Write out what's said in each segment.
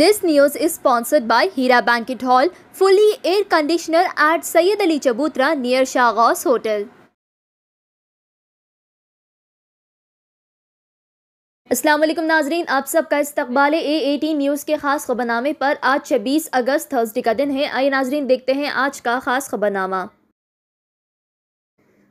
this news is sponsored by Heera banquet hall fully air conditioner at Syed Ali Chabutra near शाहगास hotel Aslam नाजरीन आप सबका इस्तबाल ए eighty news के खास खबरनामे पर आज छब्बीस अगस्त थर्सडे का दिन है आइए नाजरीन देखते हैं आज का खास खबरनामा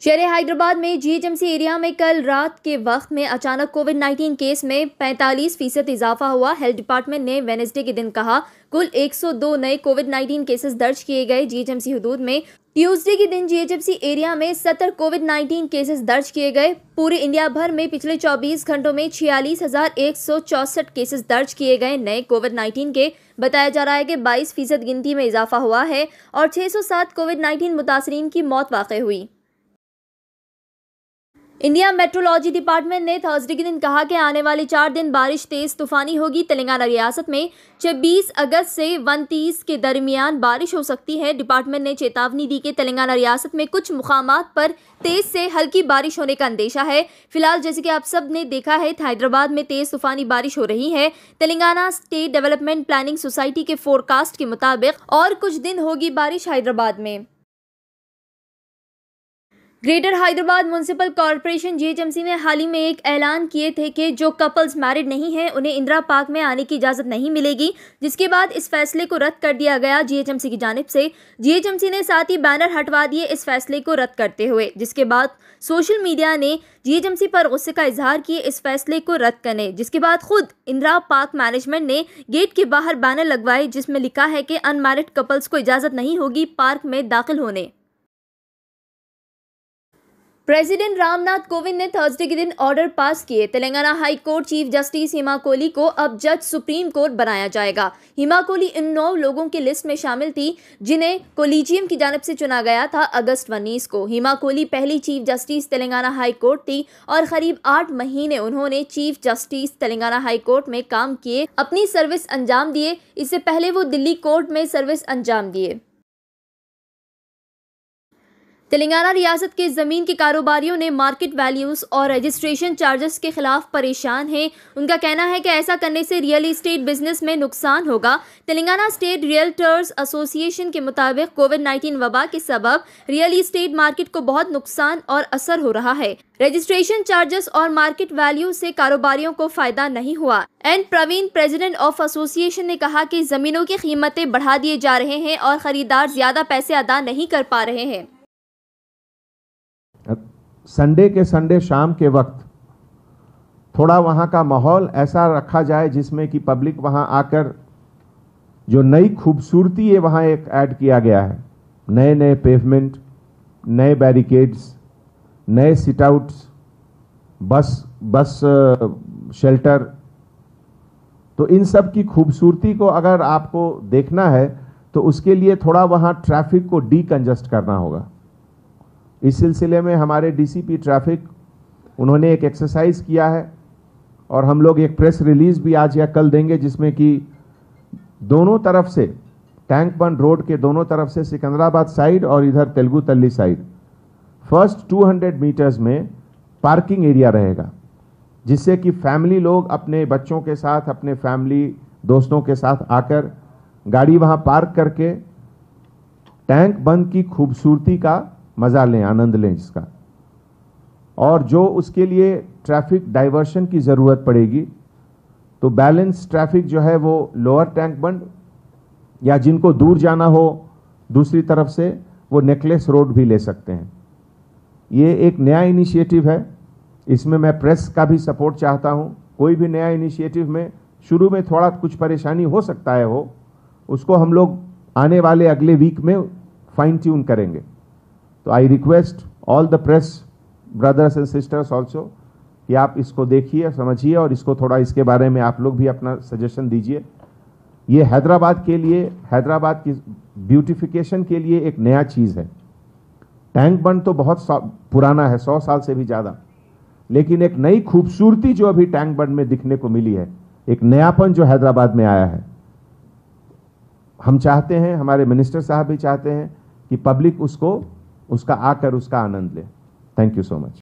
शहर हैदराबाद में जीएचएमसी एरिया में कल रात के वक्त में अचानक कोविड 19 केस में 45 फीसद इजाफा हुआ हेल्थ डिपार्टमेंट ने वेनेसडे के दिन कहा कुल 102 नए कोविड 19 केसेस दर्ज किए गए जीएचएमसी हदूद में ट्यूसडे के दिन जीएचएमसी एरिया में सत्तर कोविड 19 केसेस दर्ज किए गए पूरे इंडिया भर में पिछले 24 घंटों में छियालीस केसेस दर्ज किए गए नए कोविड 19 के बताया जा रहा है कि 22 फीसद गिनती में इजाफा हुआ है और 607 कोविड 19 मुतासरीन की मौत वाक़ हुई इंडिया मेट्रोलॉजी डिपार्टमेंट ने थर्सडे के दिन कहा कि आने वाले चार दिन बारिश तेज तूफानी होगी तेलंगाना रियासत में 26 अगस्त से 29 के दरमियान बारिश हो सकती है डिपार्टमेंट ने चेतावनी दी कि तेलंगाना रियासत में कुछ मुकाम पर तेज से हल्की बारिश होने का अंदेशा है फिलहाल जैसे कि आप सब ने देखा है हैदराबाद में तेज तूफानी बारिश हो रही है Telangana state development planning society के फोरकास्ट के मुताबिक और कुछ दिन होगी बारिश हैदराबाद में greater Hyderabad municipal corporation GHMC ने हाल ही में एक ऐलान किए थे कि जो कपल्स मैरिड नहीं हैं उन्हें इंदिरा पार्क में आने की इजाज़त नहीं मिलेगी जिसके बाद इस फैसले को रद्द कर दिया गया जीएचएमसी की जानब से जीएचएमसी ने साथ ही बैनर हटवा दिए इस फैसले को रद्द करते हुए जिसके बाद सोशल मीडिया ने जीएचएमसी पर गुस्से का इजहार किए इस फैसले को रद्द करने जिसके बाद खुद इंदिरा पार्क मैनेजमेंट ने गेट के बाहर बैनर लगवाए जिसमें लिखा है कि अनमैरिड कपल्स को इजाज़त नहीं होगी पार्क में दाखिल होने प्रेसिडेंट रामनाथ कोविंद ने थर्सडे के दिन ऑर्डर पास किए Telangana high court chief justice Hima Kohli को अब जज सुप्रीम कोर्ट बनाया जाएगा हिमा कोहली इन नौ लोगों की लिस्ट में शामिल थी जिन्हें कोलिजियम की जानब से चुना गया था अगस्त उन्नीस को हिमा कोहली पहली chief justice Telangana high court थी और करीब आठ महीने उन्होंने chief justice Telangana high court में काम किए अपनी सर्विस अंजाम दिए इससे पहले वो दिल्ली कोर्ट में सर्विस अंजाम दिए तेलंगाना रियासत के ज़मीन के कारोबारियों ने मार्केट वैल्यूज़ और रजिस्ट्रेशन चार्जेस के खिलाफ परेशान हैं उनका कहना है कि ऐसा करने से रियल इस्टेट बिजनेस में नुकसान होगा तेलंगाना स्टेट रियल्टर्स एसोसिएशन के मुताबिक कोविड नाइन्टीन वबा के सबब रियल इस्टेट मार्केट को बहुत नुकसान और असर हो रहा है रजिस्ट्रेशन चार्जेस और मार्केट वैल्यू से कारोबारियों को फायदा नहीं हुआ N Praveen president of association ने कहा कि जमीनों की कीमतें बढ़ा दिए जा रहे हैं और खरीदार ज्यादा पैसे अदा नहीं कर पा रहे हैं संडे के संडे शाम के वक्त थोड़ा वहाँ का माहौल ऐसा रखा जाए जिसमें कि पब्लिक वहाँ आकर जो नई खूबसूरती है वहाँ एक ऐड किया गया है नए नए पेवमेंट नए बैरिकेड्स नए सिट आउट्स बस बस शेल्टर तो इन सब की खूबसूरती को अगर आपको देखना है तो उसके लिए थोड़ा वहाँ ट्रैफिक को डीकंजस्ट करना होगा इस सिलसिले में हमारे डीसीपी ट्रैफिक उन्होंने एक एक्सरसाइज किया है और हम लोग एक प्रेस रिलीज भी आज या कल देंगे जिसमें कि दोनों तरफ से टैंक बन रोड के दोनों तरफ से सिकंदराबाद साइड और इधर Telugu Talli side first 200 meters में पार्किंग एरिया रहेगा जिससे कि फैमिली लोग अपने बच्चों के साथ अपने फैमिली दोस्तों के साथ आकर गाड़ी वहाँ पार्क करके टैंक बंद की खूबसूरती का मज़ा लें आनंद लें इसका और जो उसके लिए ट्रैफिक डाइवर्शन की ज़रूरत पड़ेगी तो बैलेंस ट्रैफिक जो है वो लोअर टैंक बंड या जिनको दूर जाना हो दूसरी तरफ से वो नेकलेस रोड भी ले सकते हैं ये एक नया इनिशिएटिव है इसमें मैं प्रेस का भी सपोर्ट चाहता हूँ कोई भी नया इनिशिएटिव में शुरू में थोड़ा कुछ परेशानी हो सकता है हो उसको हम लोग आने वाले अगले वीक में फाइन ट्यून करेंगे तो I request all the press brothers and sisters also कि आप इसको देखिए समझिए और इसको थोड़ा इसके बारे में आप लोग भी अपना सजेशन दीजिए ये हैदराबाद के लिए हैदराबाद की ब्यूटिफिकेशन के लिए एक नया चीज़ है टैंक बंड तो बहुत पुराना है सौ साल से भी ज़्यादा लेकिन एक नई खूबसूरती जो अभी टैंक बंड में दिखने को मिली है एक नयापन जो हैदराबाद में आया है हम चाहते हैं हमारे मिनिस्टर साहब भी चाहते हैं कि पब्लिक उसको उसका आकर उसका आनंद ले थैंक यू सो मच